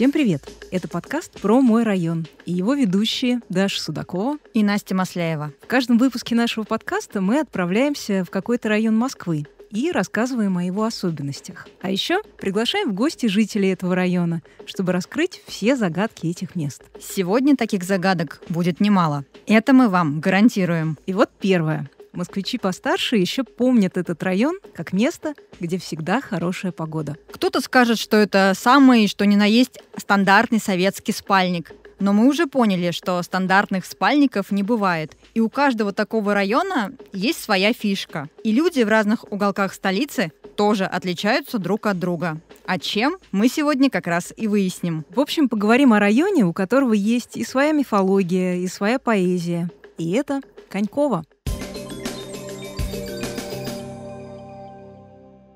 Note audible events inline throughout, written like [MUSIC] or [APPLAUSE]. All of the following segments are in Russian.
Всем привет! Это подкаст про мой район и его ведущие Даша Судакова и Настя Масляева. В каждом выпуске нашего подкаста мы отправляемся в какой-то район Москвы и рассказываем о его особенностях. А еще приглашаем в гости жителей этого района, чтобы раскрыть все загадки этих мест. Сегодня таких загадок будет немало. Это мы вам гарантируем. И вот первое. Москвичи постарше еще помнят этот район как место, где всегда хорошая погода. Кто-то скажет, что это самый, что ни на есть, стандартный советский спальник. Но мы уже поняли, что стандартных спальников не бывает. И у каждого такого района есть своя фишка. И люди в разных уголках столицы тоже отличаются друг от друга. А чем, мы сегодня как раз и выясним. В общем, поговорим о районе, у которого есть и своя мифология, и своя поэзия. И это Коньково.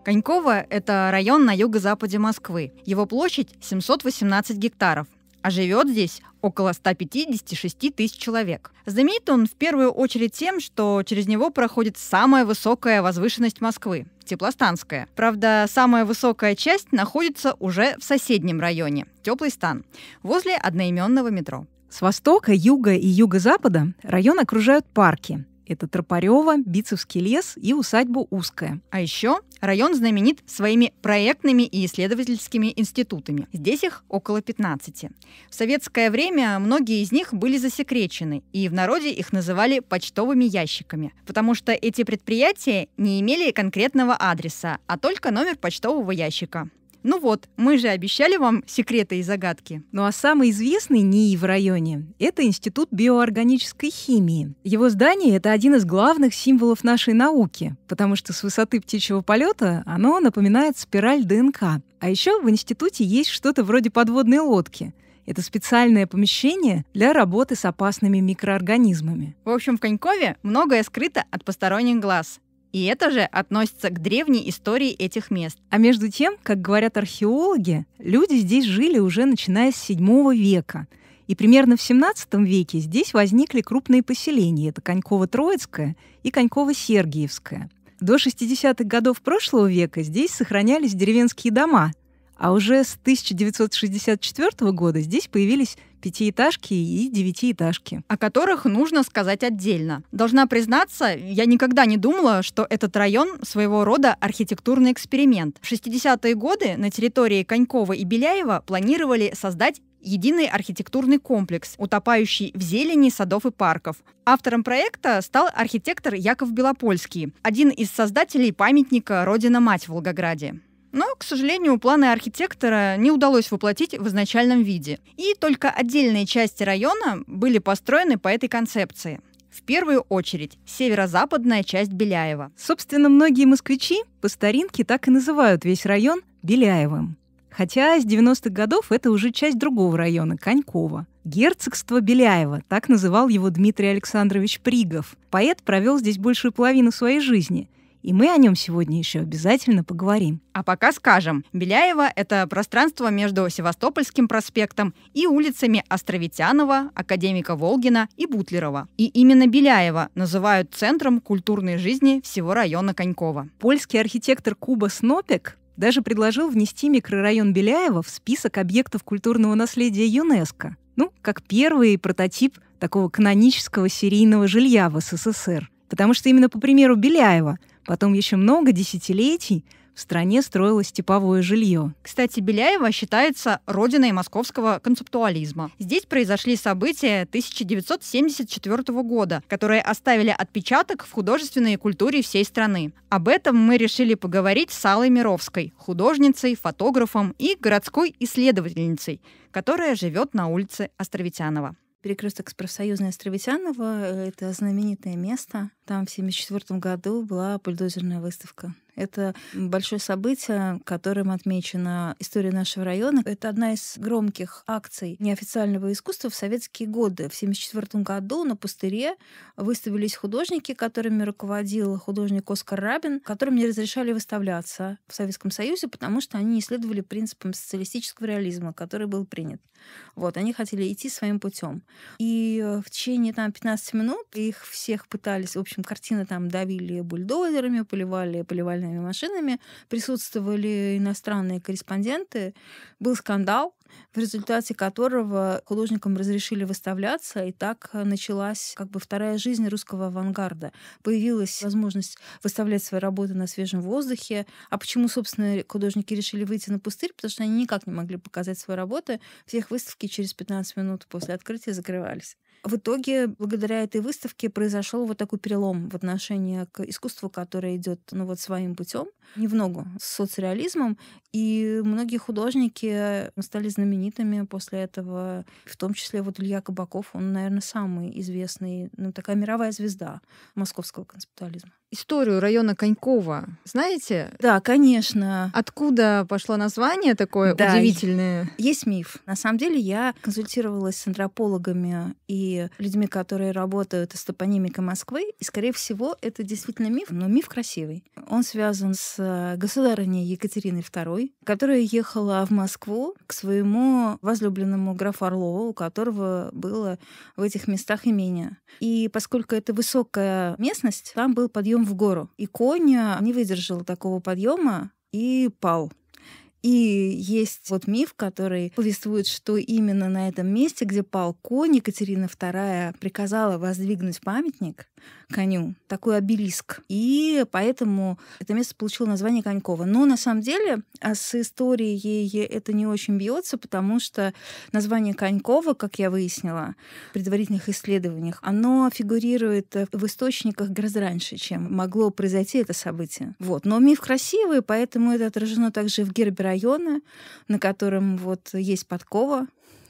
Коньково – это район на юго-западе Москвы. Его площадь 718 гектаров, а живет здесь около 156 тысяч человек. Знаменит он в первую очередь тем, что через него проходит самая высокая возвышенность Москвы – Теплостанская. Правда, самая высокая часть находится уже в соседнем районе – Теплый стан, возле одноименного метро. С востока, юга и юго-запада район окружают парки. Это Тропарева, Бицевский лес и усадьба Узкая. А еще район знаменит своими проектными и исследовательскими институтами. Здесь их около 15. В советское время многие из них были засекречены, и в народе их называли почтовыми ящиками, потому что эти предприятия не имели конкретного адреса, а только номер почтового ящика. Ну вот, мы же обещали вам секреты и загадки. Ну а самый известный НИИ в районе – это Институт биоорганической химии. Его здание – это один из главных символов нашей науки, потому что с высоты птичьего полета оно напоминает спираль ДНК. А еще в институте есть что-то вроде подводной лодки – это специальное помещение для работы с опасными микроорганизмами. В общем, в Конькове многое скрыто от посторонних глаз. И это же относится к древней истории этих мест. А между тем, как говорят археологи, люди здесь жили уже начиная с 7 века. И примерно в 17 веке здесь возникли крупные поселения. Это Коньково-Троицкое и Коньково-Сергиевское. До 60-х годов прошлого века здесь сохранялись деревенские дома, а уже с 1964 года здесь появились пятиэтажки и девятиэтажки, о которых нужно сказать отдельно. Должна признаться, я никогда не думала, что этот район своего рода архитектурный эксперимент. В 60-е годы на территории Конькова и Беляева планировали создать единый архитектурный комплекс, утопающий в зелени садов и парков. Автором проекта стал архитектор Яков Белопольский, один из создателей памятника «Родина-мать» в Волгограде. Но, к сожалению, планы архитектора не удалось воплотить в изначальном виде. И только отдельные части района были построены по этой концепции. В первую очередь, северо-западная часть Беляева. Собственно, многие москвичи по старинке так и называют весь район Беляевым. Хотя с 90-х годов это уже часть другого района, Конькова. Герцогство Беляева, так называл его Дмитрий Александрович Пригов. Поэт провел здесь большую половину своей жизни и мы о нем сегодня еще обязательно поговорим. А пока скажем, Беляева — это пространство между Севастопольским проспектом и улицами Островитянова, Академика Волгина и Бутлерова. И именно Беляева называют центром культурной жизни всего района Конькова. Польский архитектор Куба Снопек даже предложил внести микрорайон Беляева в список объектов культурного наследия ЮНЕСКО. Ну, как первый прототип такого канонического серийного жилья в СССР. Потому что именно по примеру Беляева – Потом еще много десятилетий в стране строилось типовое жилье. Кстати, Беляева считается родиной московского концептуализма. Здесь произошли события 1974 года, которые оставили отпечаток в художественной культуре всей страны. Об этом мы решили поговорить с Аллой Мировской, художницей, фотографом и городской исследовательницей, которая живет на улице Островитянова. Перекресток с профсоюзной Островитянова э, — это знаменитое место, там в 1974 году была бульдозерная выставка. Это большое событие, которым отмечена история нашего района. Это одна из громких акций неофициального искусства в советские годы. В 1974 году на пустыре выставились художники, которыми руководил художник Оскар Рабин, которым не разрешали выставляться в Советском Союзе, потому что они не следовали принципам социалистического реализма, который был принят. Вот, они хотели идти своим путем. И в течение там, 15 минут их всех пытались, в общем, общем, картины там давили бульдозерами, поливали поливальными машинами, присутствовали иностранные корреспонденты. Был скандал, в результате которого художникам разрешили выставляться, и так началась как бы вторая жизнь русского авангарда. Появилась возможность выставлять свои работы на свежем воздухе. А почему, собственно, художники решили выйти на пустырь? Потому что они никак не могли показать свои работы. Всех выставки через 15 минут после открытия закрывались. В итоге, благодаря этой выставке произошел вот такой перелом в отношении к искусству, которое идет ну, вот своим путем, не в ногу, с соцреализмом. И многие художники стали знаменитыми после этого, в том числе вот Илья Кабаков, он, наверное, самый известный, ну, такая мировая звезда московского концептуализма историю района Конькова. Знаете? Да, конечно. Откуда пошло название такое да, удивительное? Есть миф. На самом деле я консультировалась с антропологами и людьми, которые работают с топонимикой Москвы. И, скорее всего, это действительно миф, но миф красивый. Он связан с э, государыней Екатериной II, которая ехала в Москву к своему возлюбленному графу Орлову, у которого было в этих местах имение. И поскольку это высокая местность, там был подъем в гору. И конь а, не выдержал такого подъема и пал. И есть вот миф, который повествует, что именно на этом месте, где пал конь, Екатерина II приказала воздвигнуть памятник коню, такой обелиск. И поэтому это место получило название Конькова. Но на самом деле а с историей это не очень бьется, потому что название Конькова, как я выяснила в предварительных исследованиях, оно фигурирует в источниках гораздо раньше, чем могло произойти это событие. Вот. Но миф красивый, поэтому это отражено также в гербе района, на котором вот есть подкова,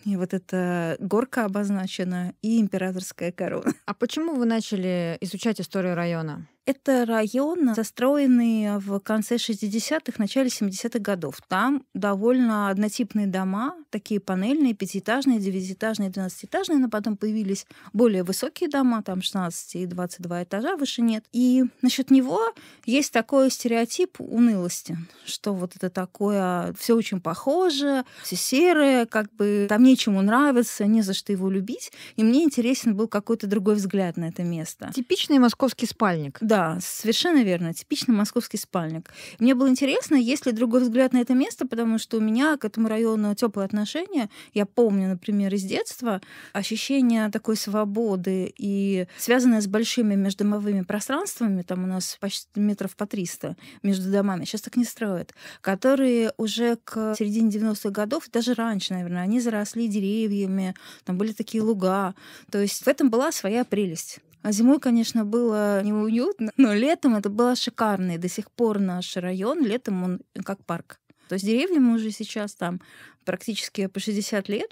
и вот эта горка обозначена, и императорская корона. А почему вы начали изучать историю района? Это район, застроенный в конце 60-х, начале 70-х годов. Там довольно однотипные дома, такие панельные, пятиэтажные, девятиэтажные, двенадцатиэтажные, но потом появились более высокие дома, там 16 и 22 этажа, выше нет. И насчет него есть такой стереотип унылости, что вот это такое, все очень похоже, все серое, как бы там нечему нравится, не за что его любить. И мне интересен был какой-то другой взгляд на это место. Типичный московский спальник. Да, да, совершенно верно. Типичный московский спальник. Мне было интересно, есть ли другой взгляд на это место, потому что у меня к этому району теплые отношения. Я помню, например, из детства ощущение такой свободы и связанное с большими междомовыми пространствами, там у нас почти метров по 300 между домами, сейчас так не строят, которые уже к середине 90-х годов, даже раньше, наверное, они заросли деревьями, там были такие луга. То есть в этом была своя прелесть. А зимой, конечно, было неуютно, но летом это было шикарно. И до сих пор наш район летом он как парк. То есть деревьям уже сейчас там практически по 60 лет.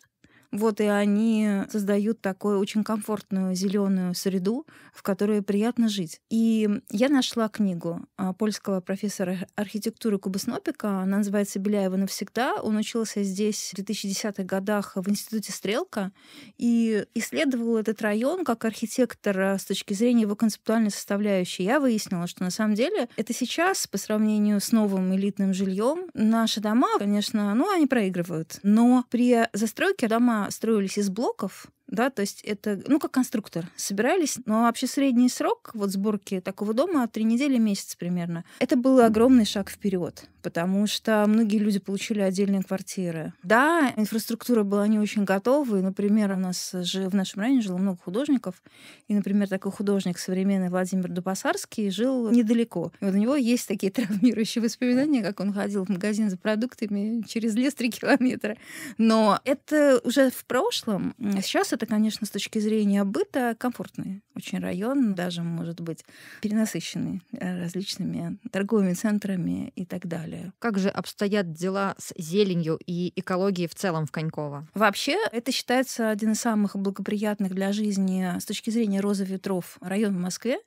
Вот и они создают такую очень комфортную зеленую среду, в которой приятно жить. И я нашла книгу а, польского профессора архитектуры Кубоснопика. Она называется «Беляева навсегда». Он учился здесь в 2010-х годах в Институте Стрелка и исследовал этот район как архитектор а, с точки зрения его концептуальной составляющей. Я выяснила, что на самом деле это сейчас, по сравнению с новым элитным жильем, наши дома, конечно, ну, они проигрывают. Но при застройке дома строились из блоков, да, то есть это, ну, как конструктор собирались, но ну, а вообще средний срок вот сборки такого дома три недели, месяц примерно. Это был огромный шаг вперед, потому что многие люди получили отдельные квартиры. Да, инфраструктура была не очень готовой, например, у нас же в нашем районе жило много художников, и, например, такой художник современный Владимир Дубасарский жил недалеко. И вот у него есть такие [LAUGHS] травмирующие воспоминания, как он ходил в магазин за продуктами через лес три километра. Но это уже в прошлом. Сейчас это это, конечно, с точки зрения быта комфортный очень район, даже, может быть, перенасыщенный э, различными торговыми центрами и так далее. Как же обстоят дела с зеленью и экологией в целом в Коньково? Вообще, это считается один из самых благоприятных для жизни с точки зрения розы ветров район в Москве.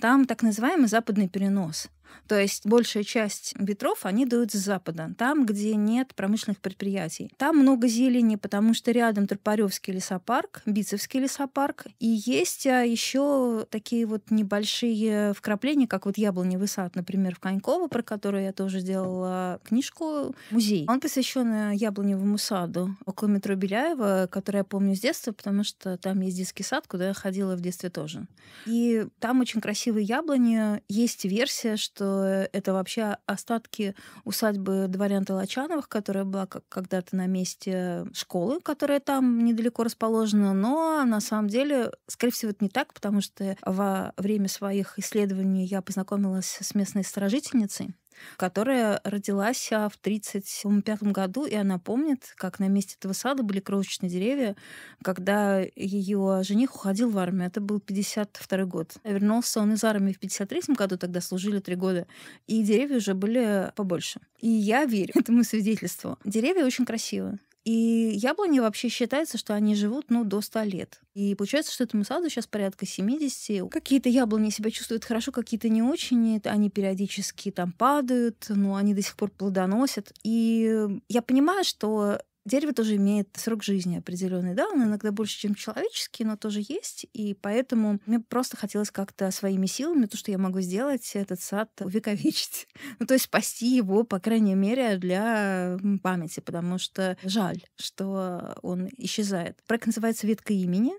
Там так называемый западный перенос. То есть большая часть ветров, они дуют с запада, там, где нет промышленных предприятий. Там много зелени, потому что рядом Тропаревский лесопарк, Бицевский лесопарк, и есть а, еще такие вот небольшие вкрапления, как вот яблоневый сад, например, в Коньково, про который я тоже делала книжку, музей. Он посвящен э, яблоневому саду около метро Беляева, который я помню с детства, потому что там есть детский сад, куда я ходила в детстве тоже. И там очень красивые яблони. Есть версия, что что это вообще остатки усадьбы дворян Толочановых, которая была когда-то на месте школы, которая там недалеко расположена, но на самом деле, скорее всего, это не так, потому что во время своих исследований я познакомилась с местной сторожительницей, которая родилась а, в 1935 году, и она помнит, как на месте этого сада были крошечные деревья, когда ее жених уходил в армию. Это был 52 год. Вернулся он из армии в 53 году, тогда служили три года, и деревья уже были побольше. И я верю [LAUGHS] этому свидетельству. Деревья очень красивые. И яблони вообще считается, что они живут ну, до 100 лет. И получается, что этому саду сейчас порядка 70. Какие-то яблони себя чувствуют хорошо, какие-то не очень. Они периодически там падают, но они до сих пор плодоносят. И я понимаю, что Дерево тоже имеет срок жизни определенный, да, он иногда больше, чем человеческий, но тоже есть, и поэтому мне просто хотелось как-то своими силами то, что я могу сделать, этот сад увековечить. [LAUGHS] Ну, то есть спасти его, по крайней мере, для памяти, потому что жаль, что он исчезает. Проект называется «Ветка имени»,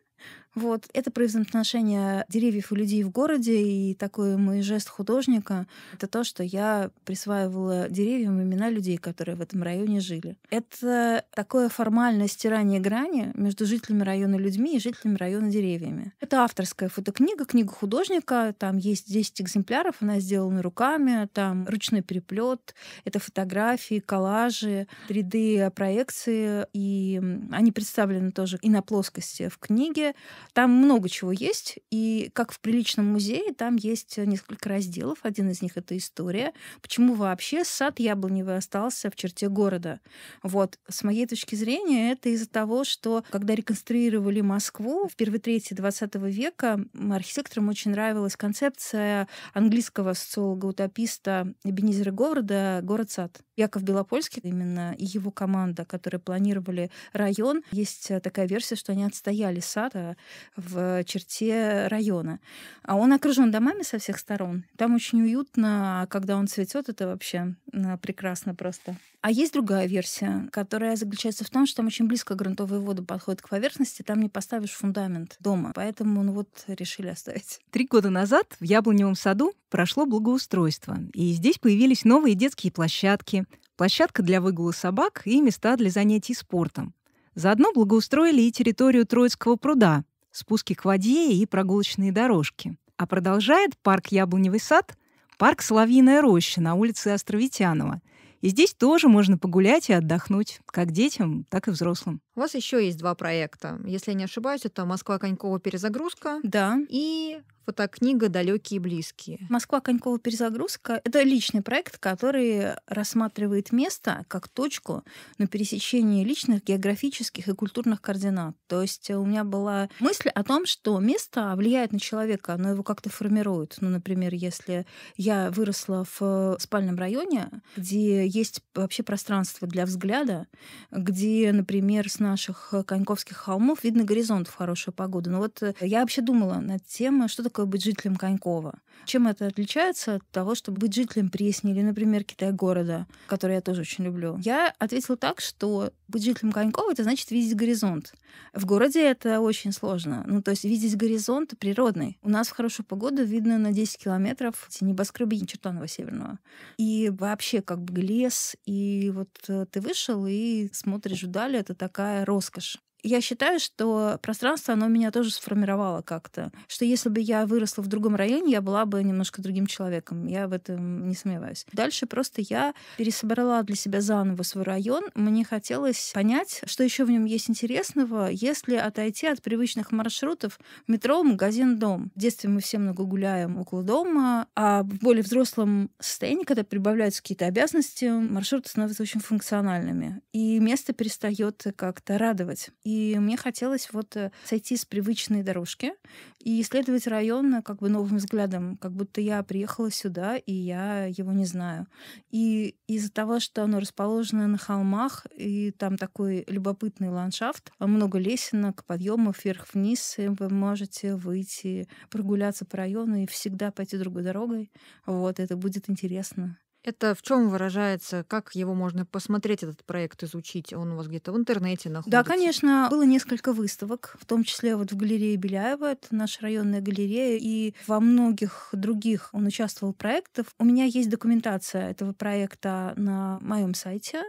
вот. Это про взаимоотношения деревьев и людей в городе, и такой мой жест художника — это то, что я присваивала деревьям имена людей, которые в этом районе жили. Это такое формальное стирание грани между жителями района людьми и жителями района деревьями. Это авторская фотокнига, книга художника, там есть 10 экземпляров, она сделана руками, там ручной переплет, это фотографии, коллажи, 3D-проекции, и они представлены тоже и на плоскости в книге, там много чего есть, и как в приличном музее, там есть э, несколько разделов. Один из них — это история. Почему вообще сад яблоневый остался в черте города? Вот, с моей точки зрения, это из-за того, что когда реконструировали Москву в первой трети XX века, архитекторам очень нравилась концепция английского социолога-утописта Бенизера Говарда «Город-сад». Яков Белопольский именно и его команда, которые планировали район, есть э, такая версия, что они отстояли сад, а в черте района. А он окружен домами со всех сторон. Там очень уютно, а когда он цветет, это вообще прекрасно просто. А есть другая версия, которая заключается в том, что там очень близко грунтовые воды подходят к поверхности, там не поставишь фундамент дома. Поэтому ну, вот решили оставить. Три года назад в Яблоневом саду прошло благоустройство. И здесь появились новые детские площадки, площадка для выгула собак и места для занятий спортом. Заодно благоустроили и территорию Троицкого пруда, спуски к воде и прогулочные дорожки. А продолжает парк «Яблоневый сад» парк «Соловьиная роща» на улице Островитянова — и здесь тоже можно погулять и отдохнуть, как детям, так и взрослым. У вас еще есть два проекта. Если я не ошибаюсь, это Москва Конькова перезагрузка. Да. И фотокнига «Далекие и близкие». «Москва. Конькова. Перезагрузка» — это личный проект, который рассматривает место как точку на пересечении личных, географических и культурных координат. То есть у меня была мысль о том, что место влияет на человека, оно его как-то формирует. Ну, например, если я выросла в э, спальном районе, где есть вообще пространство для взгляда, где, например, с наших э, коньковских холмов видно горизонт в хорошую погоду. ну вот э, я вообще думала над тем, что такое такое быть жителем Конькова? Чем это отличается от того, чтобы быть жителем Пресни или, например, Китай-города, который я тоже очень люблю? Я ответила так, что быть жителем Конькова — это значит видеть горизонт. В городе это очень сложно. Ну, то есть видеть горизонт природный. У нас в хорошую погоду видно на 10 километров эти небоскребы Нечертанова Северного. И вообще как бы лес, и вот э, ты вышел и смотришь вдали, это такая роскошь я считаю, что пространство, оно меня тоже сформировало как-то. Что если бы я выросла в другом районе, я была бы немножко другим человеком. Я в этом не сомневаюсь. Дальше просто я пересобрала для себя заново свой район. Мне хотелось понять, что еще в нем есть интересного, если отойти от привычных маршрутов метро, магазин, дом. В детстве мы все много гуляем около дома, а в более взрослом состоянии, когда прибавляются какие-то обязанности, маршруты становятся очень функциональными. И место перестает как-то радовать. И и мне хотелось вот э, сойти с привычной дорожки и исследовать район как бы новым взглядом, как будто я приехала сюда, и я его не знаю. И из-за того, что оно расположено на холмах, и там такой любопытный ландшафт, а много лесенок, подъемов вверх-вниз, вы можете выйти прогуляться по району и всегда пойти другой дорогой. Вот, это будет интересно. Это в чем выражается, как его можно посмотреть, этот проект изучить? Он у вас где-то в интернете находится? Да, конечно. Было несколько выставок, в том числе вот в галерее Беляева, это наша районная галерея, и во многих других он участвовал в проектах. У меня есть документация этого проекта на моем сайте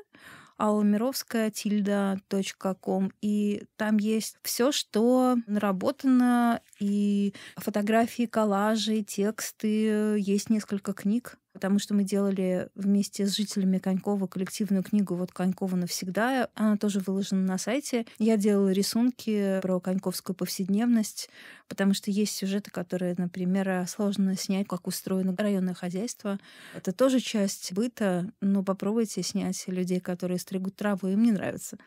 алламировская тильда.ком. И там есть все, что наработано, и фотографии, коллажи, тексты, есть несколько книг потому что мы делали вместе с жителями Конькова коллективную книгу «Вот Конькова навсегда». Она тоже выложена на сайте. Я делала рисунки про коньковскую повседневность, потому что есть сюжеты, которые, например, сложно снять, как устроено районное хозяйство. Это тоже часть быта, но попробуйте снять людей, которые стригут траву, им не нравится.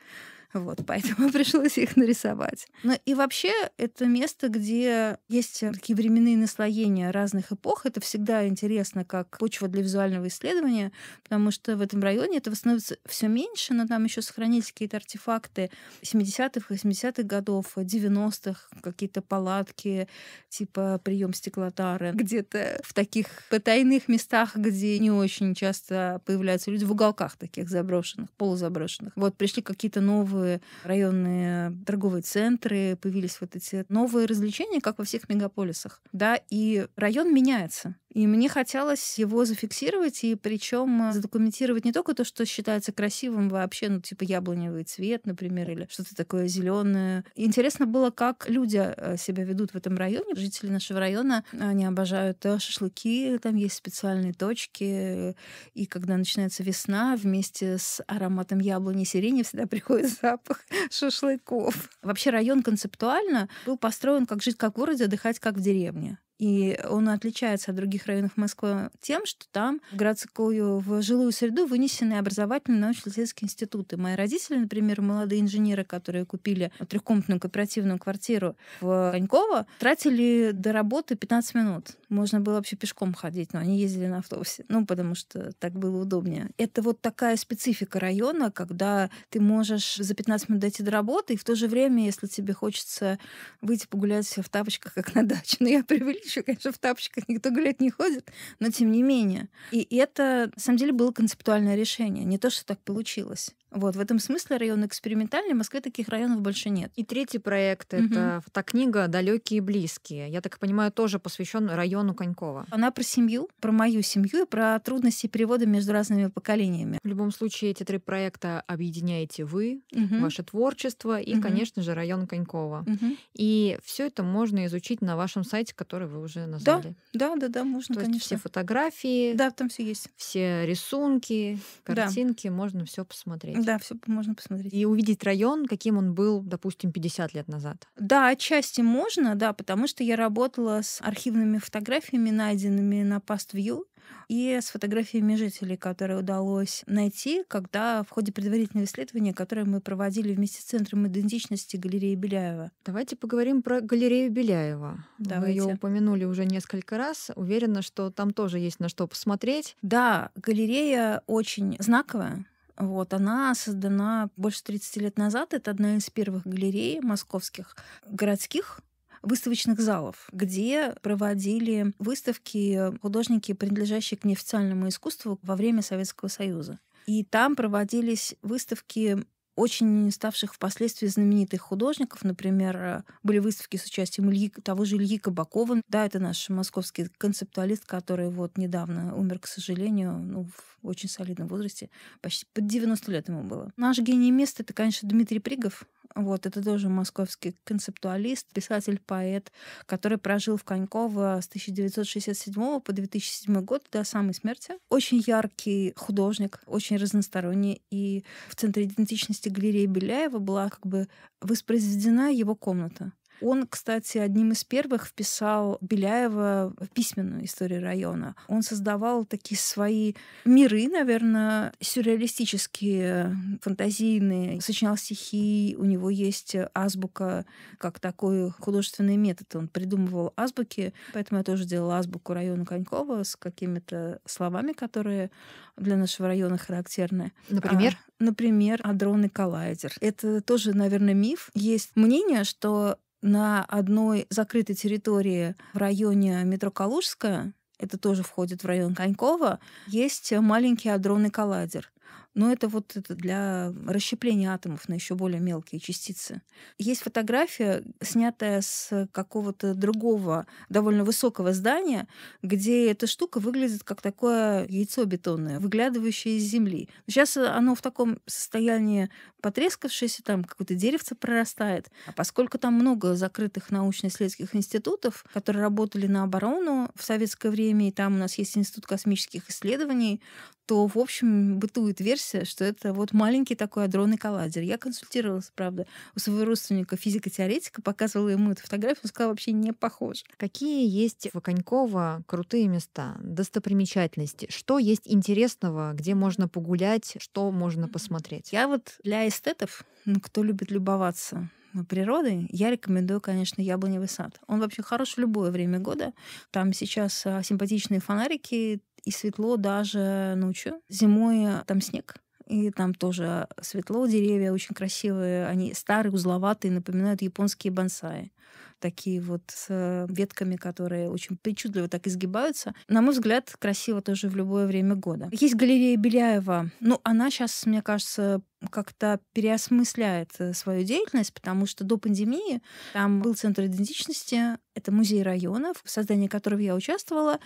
Вот, поэтому [LAUGHS] пришлось их нарисовать. но ну и вообще это место, где есть такие временные наслоения разных эпох. Это всегда интересно как почва для визуального исследования, потому что в этом районе этого становится все меньше, но там еще сохранились какие-то артефакты 70-х, 80-х годов, 90-х, какие-то палатки, типа прием стеклотары, где-то в таких потайных местах, где не очень часто появляются люди, в уголках таких заброшенных, полузаброшенных. Вот пришли какие-то новые новые районные торговые центры, появились вот эти новые развлечения, как во всех мегаполисах. Да, и район меняется. И мне хотелось его зафиксировать, и причем э, задокументировать не только то, что считается красивым вообще, ну, типа яблоневый цвет, например, или что-то такое зеленое. Интересно было, как люди э, себя ведут в этом районе. Жители нашего района, они обожают э, шашлыки, там есть специальные точки. И когда начинается весна, вместе с ароматом яблони и сирени всегда [LAUGHS] приходит запах шашлыков. Вообще район концептуально был построен как жить как в городе, отдыхать как в деревне. И он отличается от других районов Москвы тем, что там в городскую, в жилую среду вынесены образовательные научно-исследовательские институты. Мои родители, например, молодые инженеры, которые купили трехкомнатную кооперативную квартиру в Коньково, тратили до работы 15 минут можно было вообще пешком ходить, но они ездили на автобусе. Ну, потому что так было удобнее. Это вот такая специфика района, когда ты можешь за 15 минут дойти до работы, и в то же время, если тебе хочется выйти погулять в тапочках, как на даче. Ну, я [LAUGHS] преувеличу, конечно, в тапочках никто гулять не ходит, но тем не менее. И это, на самом деле, было концептуальное решение. Не то, что так получилось. Вот, в этом смысле район экспериментальный, в Москве таких районов больше нет. И третий проект угу. это фотокнига Далекие и близкие. Я так понимаю, тоже посвящен району Конькова. Она про семью, про мою семью и про трудности перевода между разными поколениями. В любом случае, эти три проекта объединяете вы, угу. ваше творчество и, угу. конечно же, район Конькова. Угу. И все это можно изучить на вашем сайте, который вы уже назвали. Да, да, да, да можно. То конечно. есть все фотографии. Да, там все есть. Все рисунки, картинки, да. можно все посмотреть посмотреть. Да, все можно посмотреть. И увидеть район, каким он был, допустим, 50 лет назад. Да, отчасти можно, да, потому что я работала с архивными фотографиями, найденными на PastView, и с фотографиями жителей, которые удалось найти, когда в ходе предварительного исследования, которое мы проводили вместе с Центром идентичности галереи Беляева. Давайте поговорим про галерею Беляева. Давайте. Вы ее упомянули уже несколько раз. Уверена, что там тоже есть на что посмотреть. Да, галерея очень знаковая вот, она создана больше 30 лет назад. Это одна из первых галерей московских городских выставочных залов, где проводили выставки художники, принадлежащие к неофициальному искусству во время Советского Союза. И там проводились выставки очень ставших впоследствии знаменитых художников. Например, э, были выставки с участием Ильи, того же Ильи Кабакова. Да, это наш московский концептуалист, который вот недавно умер, к сожалению, ну, в очень солидном возрасте. Почти под 90 лет ему было. Наш гений места — это, конечно, Дмитрий Пригов, вот, это тоже московский концептуалист, писатель, поэт, который прожил в Коньково с 1967 по 2007 год до самой смерти. Очень яркий художник, очень разносторонний. И в Центре идентичности галереи Беляева была как бы воспроизведена его комната. Он, кстати, одним из первых вписал Беляева в письменную историю района. Он создавал такие свои миры, наверное, сюрреалистические, фантазийные, сочинял стихи, у него есть азбука как такой художественный метод. Он придумывал азбуки, поэтому я тоже делала азбуку района Конькова с какими-то словами, которые для нашего района характерны. Например? А, например, адронный коллайдер. Это тоже, наверное, миф. Есть мнение, что на одной закрытой территории в районе метро Калужская, это тоже входит в район Конькова, есть маленький адронный коллайдер но это вот это для расщепления атомов на еще более мелкие частицы. Есть фотография, снятая с какого-то другого довольно высокого здания, где эта штука выглядит как такое яйцо бетонное, выглядывающее из земли. Сейчас э, оно в таком состоянии потрескавшееся, там какое-то деревце прорастает. А поскольку там много закрытых научно-исследовательских институтов, которые работали на оборону в советское время, и там у нас есть Институт космических исследований, то, в общем, бытует версия, что это вот маленький такой адронный коллайдер. Я консультировалась, правда, у своего родственника физико-теоретика, показывала ему эту фотографию, он сказал, вообще не похож. Какие есть в Конькова крутые места, достопримечательности? Что есть интересного, где можно погулять, что можно посмотреть? Я вот для эстетов, ну, кто любит любоваться природой, я рекомендую, конечно, яблоневый сад. Он вообще хорош в любое время года. Там сейчас а, симпатичные фонарики, и светло даже ночью. Зимой там снег, и там тоже светло, деревья очень красивые, они старые, узловатые, напоминают японские бонсаи. Такие вот с ветками, которые очень причудливо так изгибаются. На мой взгляд, красиво тоже в любое время года. Есть галерея Беляева. Ну, она сейчас, мне кажется, как-то переосмысляет э, свою деятельность, потому что до пандемии там был центр идентичности, это музей районов, в создании которого я участвовала,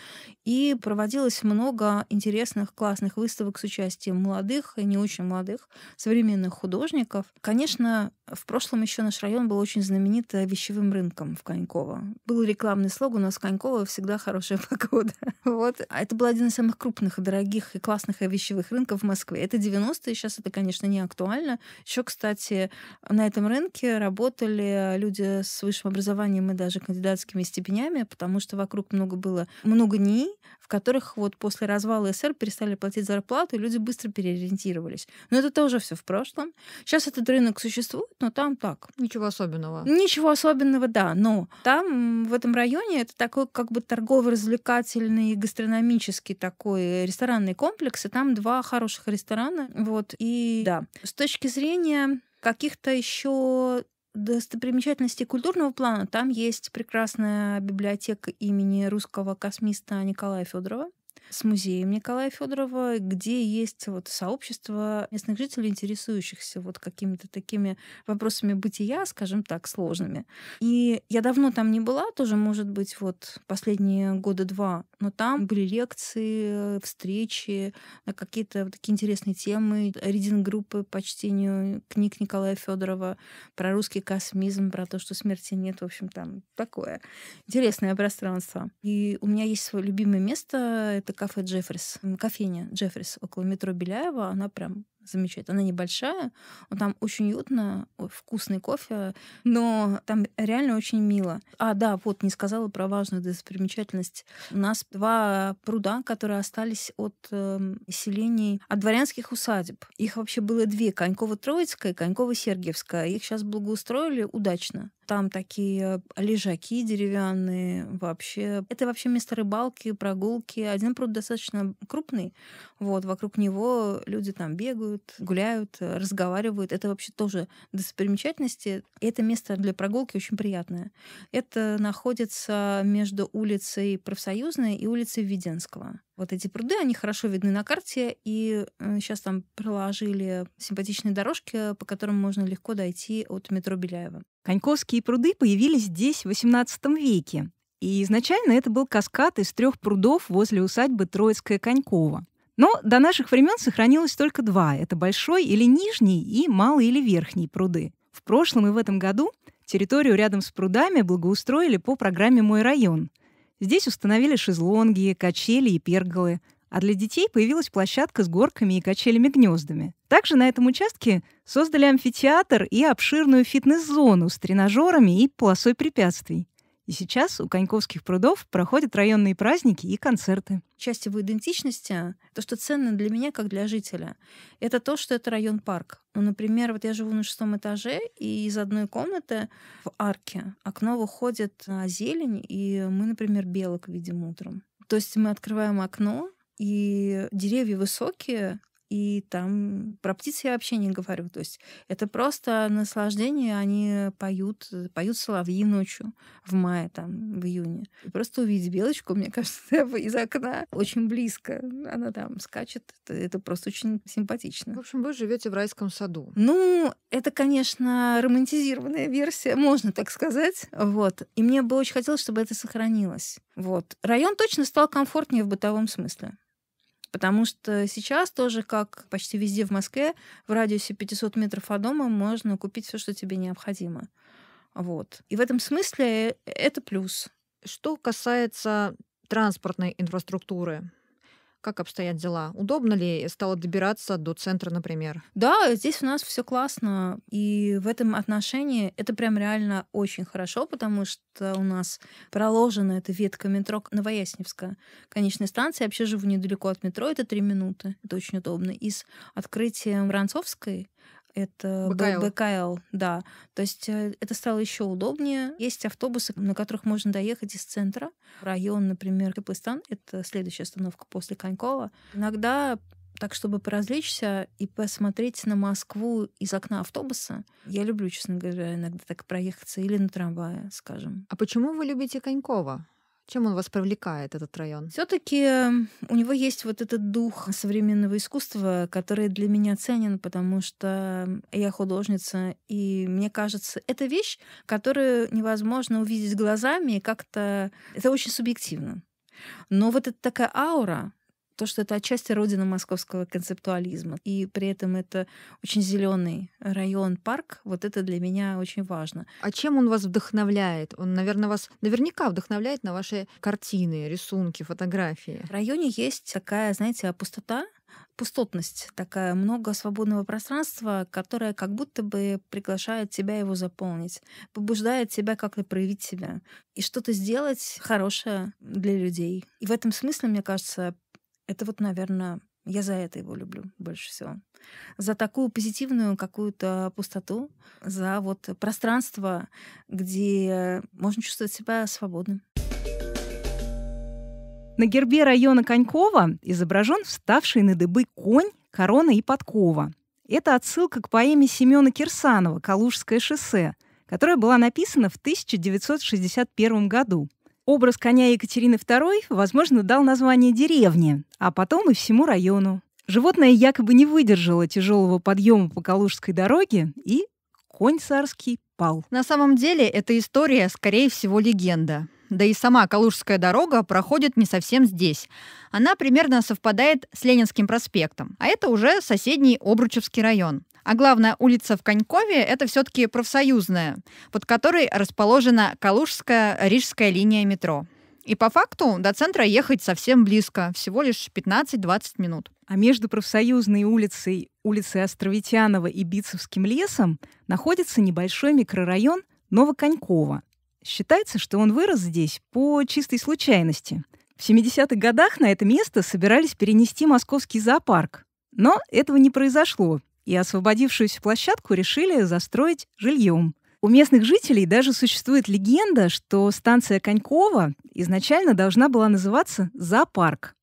и проводилось много интересных, классных выставок с участием молодых и не очень молодых современных художников. Конечно, в прошлом еще наш район был очень знаменит э, вещевым рынком в Коньково. Был рекламный слог у нас в Коньково «Всегда хорошая [LAUGHS] погода». Вот. А это был один из самых крупных, дорогих и классных вещевых рынков в Москве. Это 90-е, сейчас это, конечно, не актуально. Еще, кстати, на этом рынке работали люди с высшим образованием и даже кандидатскими степенями, потому что вокруг много было много НИИ, в которых вот после развала СССР перестали платить зарплату, и люди быстро переориентировались. Но это тоже все в прошлом. Сейчас этот рынок существует, но там так. Ничего особенного. Ничего особенного, да. Но там, в этом районе, это такой как бы торгово-развлекательный, гастрономический такой ресторанный комплекс, и там два хороших ресторана. Вот, и да. С точки зрения каких-то еще достопримечательностей культурного плана там есть прекрасная библиотека имени русского космиста Николая Федорова с музеем Николая Федорова, где есть вот сообщество местных жителей, интересующихся вот какими-то такими вопросами бытия, скажем так, сложными. И я давно там не была, тоже, может быть, вот последние года два, но там были лекции, встречи на какие-то вот такие интересные темы, ридинг-группы по чтению книг Николая Федорова про русский космизм, про то, что смерти нет, в общем, там такое интересное пространство. И у меня есть свое любимое место, это кафе Джеффрис, кофейня Джеффрис около метро Беляева. Она прям замечает, Она небольшая, но там очень уютно, вкусный кофе, но там реально очень мило. А, да, вот не сказала про важную достопримечательность. У нас два пруда, которые остались от э, селений, от дворянских усадеб. Их вообще было две, Коньково-Троицкая и Коньково-Сергиевская. Их сейчас благоустроили удачно. Там такие э, лежаки деревянные вообще. Это вообще место рыбалки, прогулки. Один пруд достаточно крупный. Вот, вокруг него люди там бегают, гуляют, э, разговаривают. Это вообще тоже достопримечательности. это место для прогулки очень приятное. Это находится между улицей Профсоюзной и улицей Веденского. Вот эти пруды, они хорошо видны на карте, и сейчас э, там проложили симпатичные дорожки, по которым можно легко дойти от метро Беляева. Коньковские пруды появились здесь в XVIII веке, и изначально это был каскад из трех прудов возле усадьбы Троицкая-Конькова. Но до наших времен сохранилось только два. Это Большой или Нижний и Малый или Верхний пруды. В прошлом и в этом году территорию рядом с прудами благоустроили по программе «Мой район», Здесь установили шезлонги, качели и перголы, а для детей появилась площадка с горками и качелями-гнездами. Также на этом участке создали амфитеатр и обширную фитнес-зону с тренажерами и полосой препятствий. И сейчас у Коньковских прудов проходят районные праздники и концерты. Часть его идентичности, то, что ценно для меня, как для жителя, это то, что это район-парк. Ну, например, вот я живу на шестом этаже, и из одной комнаты в арке окно выходит на зелень, и мы, например, белок видим утром. То есть мы открываем окно, и деревья высокие, и там про птиц я вообще не говорю. То есть это просто наслаждение. Они поют, поют соловьи ночью в мае, там, в июне. И просто увидеть белочку, мне [LAUGHS] кажется, из окна очень близко. Она там скачет. Это, это просто очень симпатично. В общем, вы живете в райском саду. Ну, это, конечно, романтизированная версия, можно так сказать. Вот. И мне бы очень хотелось, чтобы это сохранилось. Вот. Район точно стал комфортнее в бытовом смысле. Потому что сейчас тоже, как почти везде в Москве, в радиусе 500 метров от дома можно купить все, что тебе необходимо. Вот. И в этом смысле э, это плюс. Что касается транспортной инфраструктуры, как обстоят дела? Удобно ли стало добираться до центра, например? Да, здесь у нас все классно. И в этом отношении это прям реально очень хорошо, потому что у нас проложена эта ветка метро Новоясневская. Конечная станция. Я вообще живу недалеко от метро. Это три минуты. Это очень удобно. И с открытием Ранцовской это БКЛ. БКЛ, да. То есть э, это стало еще удобнее. Есть автобусы, на которых можно доехать из центра. Район, например, Капыстан, это следующая остановка после Конькова. Иногда так, чтобы поразвлечься и посмотреть на Москву из окна автобуса. Я люблю, честно говоря, иногда так проехаться или на трамвае, скажем. А почему вы любите Конькова? Чем он вас привлекает, этот район? Все-таки эм, у него есть вот этот дух современного искусства, который для меня ценен, потому что эм, я художница, и мне кажется, это вещь, которую невозможно увидеть глазами, как-то это очень субъективно. Но вот эта такая аура, то, что это отчасти родина московского концептуализма. И при этом это очень зеленый район, парк. Вот это для меня очень важно. А чем он вас вдохновляет? Он, наверное, вас наверняка вдохновляет на ваши картины, рисунки, фотографии. В районе есть такая, знаете, пустота, пустотность такая, много свободного пространства, которое как будто бы приглашает тебя его заполнить, побуждает тебя как-то проявить себя и что-то сделать хорошее для людей. И в этом смысле, мне кажется, это вот, наверное, я за это его люблю больше всего. За такую позитивную какую-то пустоту, за вот пространство, где можно чувствовать себя свободным. На гербе района Конькова изображен вставший на дыбы конь, корона и подкова. Это отсылка к поэме Семена Кирсанова «Калужское шоссе», которая была написана в 1961 году – Образ коня Екатерины II, возможно, дал название деревне, а потом и всему району. Животное якобы не выдержало тяжелого подъема по Калужской дороге, и конь царский пал. На самом деле, эта история, скорее всего, легенда. Да и сама Калужская дорога проходит не совсем здесь. Она примерно совпадает с Ленинским проспектом, а это уже соседний Обручевский район. А главная улица в Конькове – это все-таки профсоюзная, под которой расположена Калужская рижская линия метро. И по факту до центра ехать совсем близко, всего лишь 15-20 минут. А между профсоюзной улицей, улицей Островитянова и Бицевским лесом находится небольшой микрорайон Новоконькова. Считается, что он вырос здесь по чистой случайности. В 70-х годах на это место собирались перенести московский зоопарк. Но этого не произошло, и освободившуюся площадку решили застроить жильем. У местных жителей даже существует легенда, что станция Конькова изначально должна была называться «Зоопарк».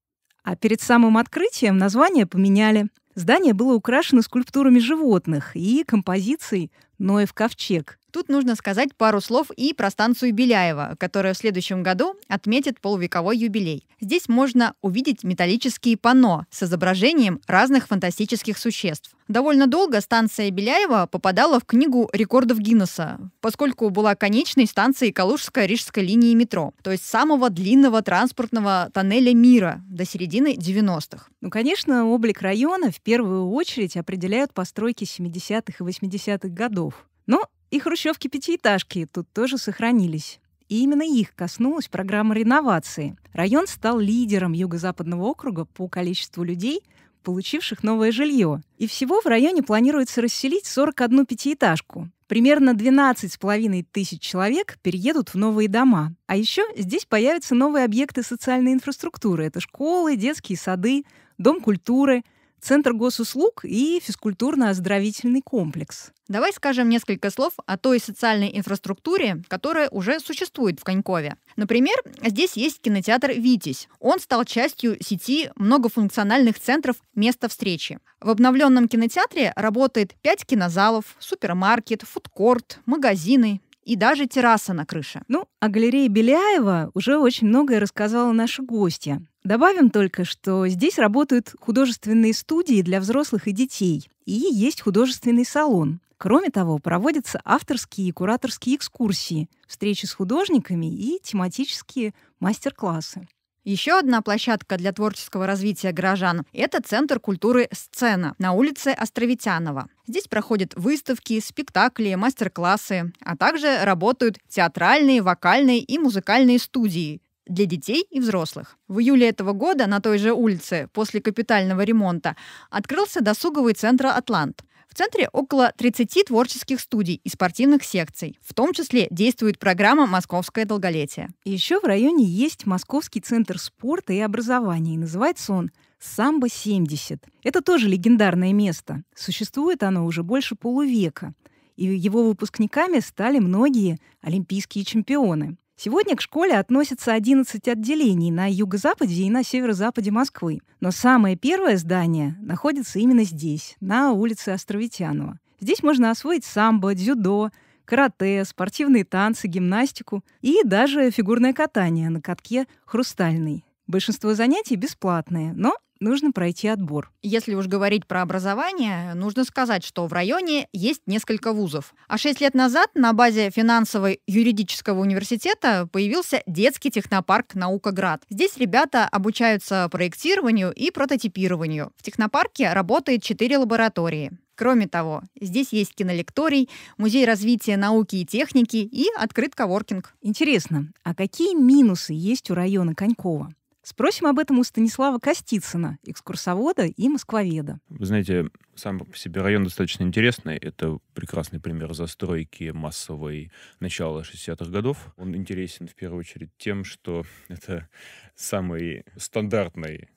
А перед самым открытием название поменяли. Здание было украшено скульптурами животных и композицией «Ноев ковчег», Тут нужно сказать пару слов и про станцию Беляева, которая в следующем году отметит полувековой юбилей. Здесь можно увидеть металлические панно с изображением разных фантастических существ. Довольно долго станция Беляева попадала в книгу рекордов Гиннесса, поскольку была конечной станцией Калужско-Рижской линии метро, то есть самого длинного транспортного тоннеля мира до середины 90-х. Ну, конечно, облик района в первую очередь определяют постройки 70-х и 80-х годов. Но и хрущевки-пятиэтажки тут тоже сохранились. И именно их коснулась программа реновации. Район стал лидером Юго-Западного округа по количеству людей, получивших новое жилье. И всего в районе планируется расселить 41 пятиэтажку. Примерно 12,5 тысяч человек переедут в новые дома. А еще здесь появятся новые объекты социальной инфраструктуры. Это школы, детские сады, дом культуры – Центр госуслуг и физкультурно-оздоровительный комплекс. Давай скажем несколько слов о той социальной инфраструктуре, которая уже существует в Конькове. Например, здесь есть кинотеатр «Витязь». Он стал частью сети многофункциональных центров места встречи». В обновленном кинотеатре работает пять кинозалов, супермаркет, фудкорт, магазины, и даже терраса на крыше. Ну, о галерее Беляева уже очень многое рассказала наши гости. Добавим только, что здесь работают художественные студии для взрослых и детей, и есть художественный салон. Кроме того, проводятся авторские и кураторские экскурсии, встречи с художниками и тематические мастер-классы. Еще одна площадка для творческого развития горожан – это Центр культуры «Сцена» на улице Островитянова. Здесь проходят выставки, спектакли, мастер-классы, а также работают театральные, вокальные и музыкальные студии, для детей и взрослых. В июле этого года на той же улице, после капитального ремонта, открылся досуговый центр «Атлант». В центре около 30 творческих студий и спортивных секций. В том числе действует программа «Московское долголетие». Еще в районе есть Московский центр спорта и образования. И называется он «Самбо-70». Это тоже легендарное место. Существует оно уже больше полувека. И его выпускниками стали многие олимпийские чемпионы. Сегодня к школе относятся 11 отделений на юго-западе и на северо-западе Москвы. Но самое первое здание находится именно здесь, на улице Островитянова. Здесь можно освоить самбо, дзюдо, карате, спортивные танцы, гимнастику и даже фигурное катание на катке «Хрустальный». Большинство занятий бесплатные, но нужно пройти отбор. Если уж говорить про образование, нужно сказать, что в районе есть несколько вузов. А шесть лет назад на базе финансовой юридического университета появился детский технопарк «Наукоград». Здесь ребята обучаются проектированию и прототипированию. В технопарке работает четыре лаборатории. Кроме того, здесь есть кинолекторий, музей развития науки и техники и открыт коворкинг. Интересно, а какие минусы есть у района Конькова? Спросим об этом у Станислава Костицына, экскурсовода и москвоведа. Вы знаете, сам по себе район достаточно интересный. Это прекрасный пример застройки массовой начала 60-х годов. Он интересен в первую очередь тем, что это самый стандартный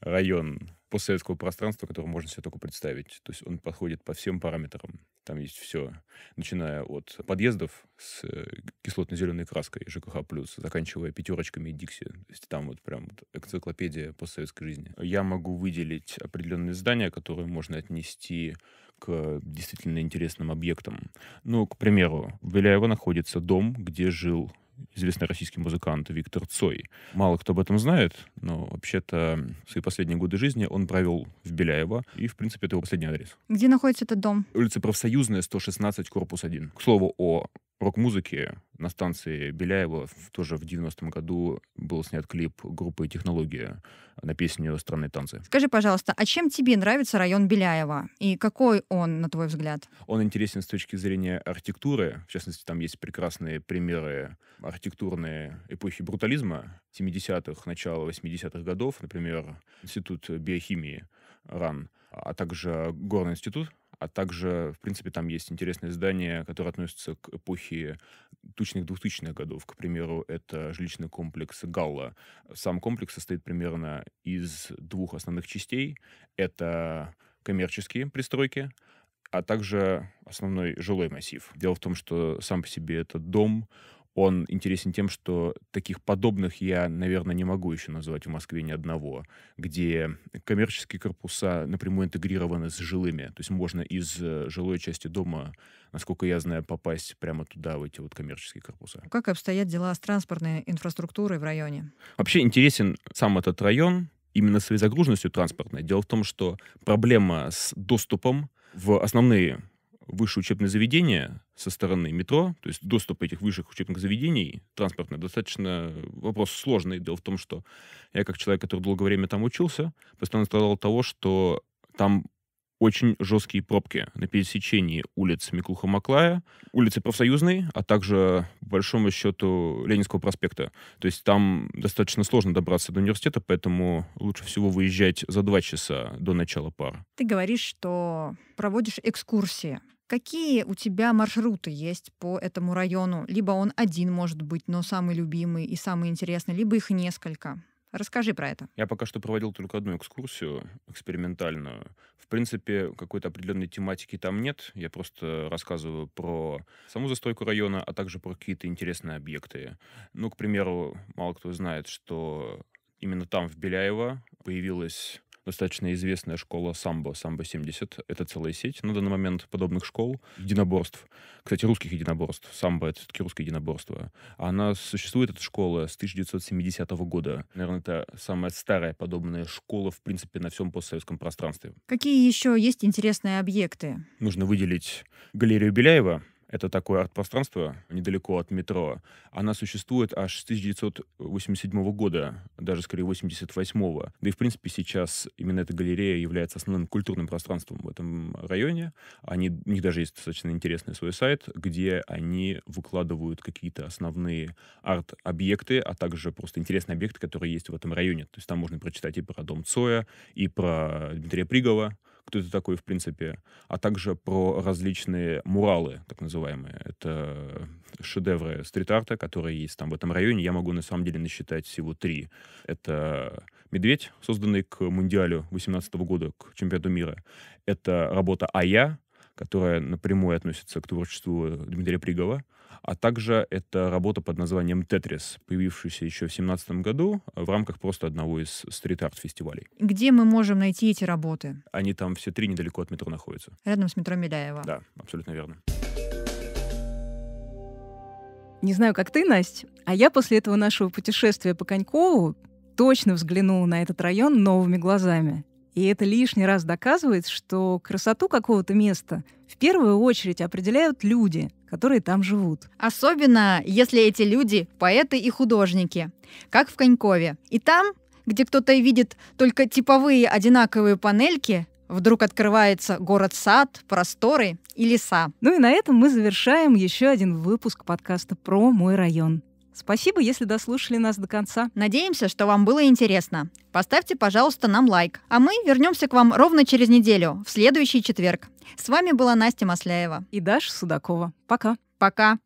район постсоветского пространства, которое можно себе только представить. То есть он подходит по всем параметрам. Там есть все, начиная от подъездов с э, кислотно-зеленой краской ЖКХ+, заканчивая пятерочками и Дикси. То есть там вот прям энциклопедия постсоветской жизни. Я могу выделить определенные здания, которые можно отнести к действительно интересным объектам. Ну, к примеру, в Беляево находится дом, где жил известный российский музыкант Виктор Цой. Мало кто об этом знает, но вообще-то свои последние годы жизни он провел в Беляево, и, в принципе, это его последний адрес. Где находится этот дом? Улица Профсоюзная, 116, корпус 1. К слову о рок-музыке на станции Беляева тоже в 90-м году был снят клип группы «Технология» на песню «Странные танцы». Скажи, пожалуйста, а чем тебе нравится район Беляева? И какой он, на твой взгляд? Он интересен с точки зрения архитектуры. В частности, там есть прекрасные примеры архитектурной эпохи брутализма 70-х, начала 80-х годов. Например, Институт биохимии РАН, а также Горный институт а также, в принципе, там есть интересные здания, которые относятся к эпохе тучных 2000-х годов. К примеру, это жилищный комплекс Галла. Сам комплекс состоит примерно из двух основных частей. Это коммерческие пристройки, а также основной жилой массив. Дело в том, что сам по себе этот дом, он интересен тем, что таких подобных я, наверное, не могу еще назвать в Москве ни одного, где коммерческие корпуса напрямую интегрированы с жилыми. То есть можно из э, жилой части дома, насколько я знаю, попасть прямо туда, в эти вот коммерческие корпуса. Как обстоят дела с транспортной инфраструктурой в районе? Вообще интересен сам этот район, именно своей загруженностью транспортной. Дело в том, что проблема с доступом в основные высшее учебное заведение со стороны метро, то есть доступ этих высших учебных заведений транспортный, достаточно вопрос сложный. Дело в том, что я как человек, который долгое время там учился, постоянно страдал от того, что там очень жесткие пробки на пересечении улиц Миклуха-Маклая, улицы Профсоюзной, а также, по большому счету, Ленинского проспекта. То есть там достаточно сложно добраться до университета, поэтому лучше всего выезжать за два часа до начала пар. Ты говоришь, что проводишь экскурсии Какие у тебя маршруты есть по этому району? Либо он один может быть, но самый любимый и самый интересный, либо их несколько. Расскажи про это. Я пока что проводил только одну экскурсию экспериментальную. В принципе, какой-то определенной тематики там нет. Я просто рассказываю про саму застройку района, а также про какие-то интересные объекты. Ну, к примеру, мало кто знает, что именно там, в Беляево, появилась достаточно известная школа самбо, самбо-70. Это целая сеть на данный момент подобных школ, единоборств. Кстати, русских единоборств. Самбо — это все-таки русское единоборство. Она существует, эта школа, с 1970 года. Наверное, это самая старая подобная школа, в принципе, на всем постсоветском пространстве. Какие еще есть интересные объекты? Нужно выделить галерею Беляева, это такое арт-пространство недалеко от метро. Она существует аж с 1987 года, даже скорее 88 Да и, в принципе, сейчас именно эта галерея является основным культурным пространством в этом районе. Они, у них даже есть достаточно интересный свой сайт, где они выкладывают какие-то основные арт-объекты, а также просто интересные объекты, которые есть в этом районе. То есть там можно прочитать и про дом Цоя, и про Дмитрия Пригова, кто ты такой, в принципе, а также про различные муралы, так называемые. Это э, шедевры стрит-арта, которые есть там в этом районе. Я могу, на самом деле, насчитать всего три. Это «Медведь», созданный к Мундиалю 2018 года, к чемпионату мира. Это работа «А я», которая напрямую относится к творчеству Дмитрия Пригова — а также это работа под названием «Тетрис», появившаяся еще в 2017 году в рамках просто одного из стрит-арт-фестивалей. Где мы можем найти эти работы? Они там все три недалеко от метро находятся. Рядом с метро Медяева. Да, абсолютно верно. Не знаю, как ты, Настя, а я после этого нашего путешествия по Конькову точно взглянула на этот район новыми глазами. И это лишний раз доказывает, что красоту какого-то места в первую очередь определяют люди, которые там живут. Особенно, если эти люди – поэты и художники, как в Конькове. И там, где кто-то видит только типовые одинаковые панельки, Вдруг открывается город-сад, просторы и леса. Ну и на этом мы завершаем еще один выпуск подкаста про мой район. Спасибо, если дослушали нас до конца. Надеемся, что вам было интересно. Поставьте, пожалуйста, нам лайк. А мы вернемся к вам ровно через неделю, в следующий четверг. С вами была Настя Масляева. И Даша Судакова. Пока. Пока.